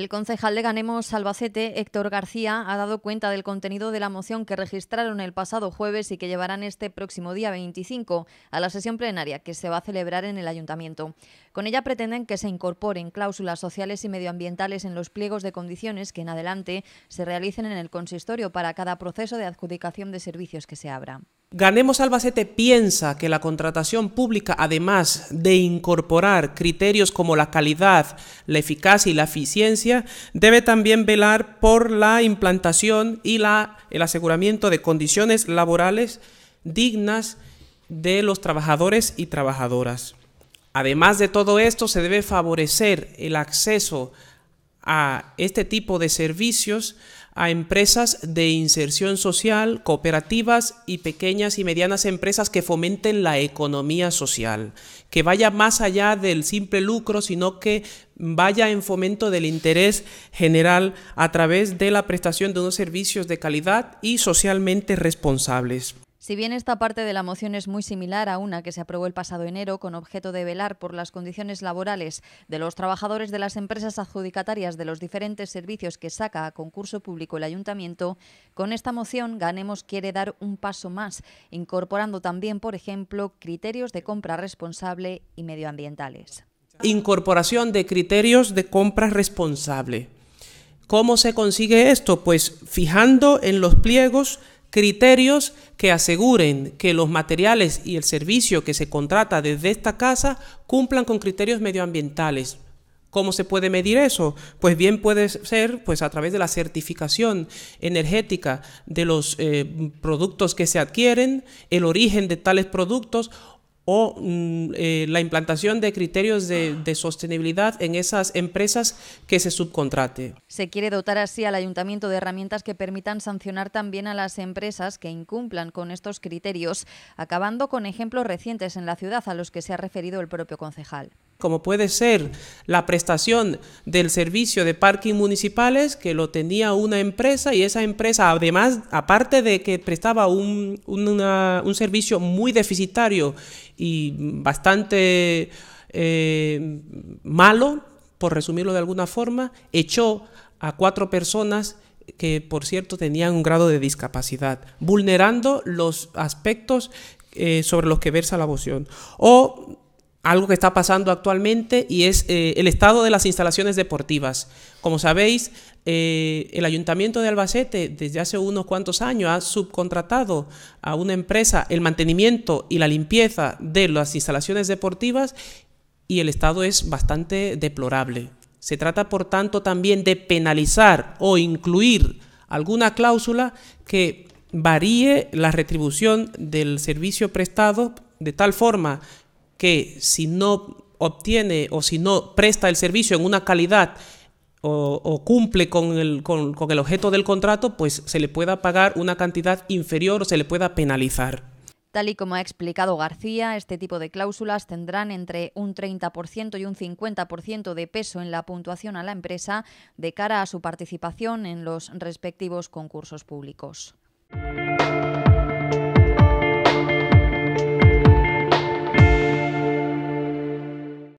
El concejal de Ganemos Albacete, Héctor García, ha dado cuenta del contenido de la moción que registraron el pasado jueves y que llevarán este próximo día 25 a la sesión plenaria que se va a celebrar en el Ayuntamiento. Con ella pretenden que se incorporen cláusulas sociales y medioambientales en los pliegos de condiciones que en adelante se realicen en el consistorio para cada proceso de adjudicación de servicios que se abra. Ganemos Albacete piensa que la contratación pública, además de incorporar criterios como la calidad, la eficacia y la eficiencia, debe también velar por la implantación y el aseguramiento de condiciones laborales dignas de los trabajadores y trabajadoras. Además de todo esto, se debe favorecer el acceso a este tipo de servicios a empresas de inserción social, cooperativas y pequeñas y medianas empresas que fomenten la economía social, que vaya más allá del simple lucro, sino que vaya en fomento del interés general a través de la prestación de unos servicios de calidad y socialmente responsables. Si bien esta parte de la moción es muy similar a una que se aprobó el pasado enero con objeto de velar por las condiciones laborales de los trabajadores de las empresas adjudicatarias de los diferentes servicios que saca a concurso público el ayuntamiento, con esta moción Ganemos quiere dar un paso más, incorporando también, por ejemplo, criterios de compra responsable y medioambientales. Incorporación de criterios de compra responsable. ¿Cómo se consigue esto? Pues fijando en los pliegos criterios que aseguren que los materiales y el servicio que se contrata desde esta casa cumplan con criterios medioambientales. ¿Cómo se puede medir eso? Pues bien puede ser pues a través de la certificación energética de los eh, productos que se adquieren, el origen de tales productos o mm, eh, la implantación de criterios de, sostenibilidad en esas empresas que se subcontrate. Se quiere dotar así al ayuntamiento de herramientas que permitan sancionar también a las empresas que incumplan con estos criterios, acabando con ejemplos recientes en la ciudad a los que se ha referido el propio concejal como puede ser la prestación del servicio de parking municipales que lo tenía una empresa y esa empresa además, aparte de que prestaba un, servicio muy deficitario y bastante eh, malo, por resumirlo de alguna forma, echó a cuatro personas que por cierto tenían un grado de discapacidad, vulnerando los aspectos eh, sobre los que versa la moción. O algo que está pasando actualmente y es eh, el estado de las instalaciones deportivas. Como sabéis, eh, el Ayuntamiento de Albacete desde hace unos cuantos años ha subcontratado a una empresa el mantenimiento y la limpieza de las instalaciones deportivas y el estado es bastante deplorable. Se trata, por tanto, también de penalizar o incluir alguna cláusula que varíe la retribución del servicio prestado de tal forma que si no obtiene o si no presta el servicio en una calidad o, cumple con el, con el objeto del contrato, pues se le pueda pagar una cantidad inferior o se le pueda penalizar. Tal y como ha explicado García, este tipo de cláusulas tendrán entre un 30% y un 50% de peso en la puntuación a la empresa de cara a su participación en los respectivos concursos públicos.